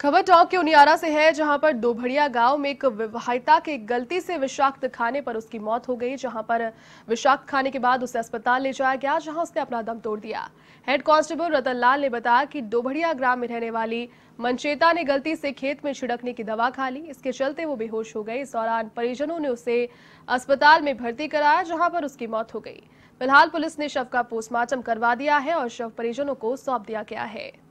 खबर टॉक के उनियारा से है जहां पर दोभड़िया गांव में एक विवाहिता के गलती से विषाक्त खाने पर उसकी मौत हो गई जहां पर विषाक्त खाने के बाद उसे अस्पताल ले जाया गया जहां उसने अपना दम तोड़ दिया हेड कांस्टेबल रतन लाल ने बताया कि दोभड़िया ग्राम में रहने वाली मनचेता ने गलती से खेत में छिड़कने की दवा खा ली इसके चलते वो बेहोश हो गई इस दौरान परिजनों ने उसे अस्पताल में भर्ती कराया जहां पर उसकी मौत हो गई फिलहाल पुलिस ने शव का पोस्टमार्टम करवा दिया है और शव परिजनों को सौंप दिया गया है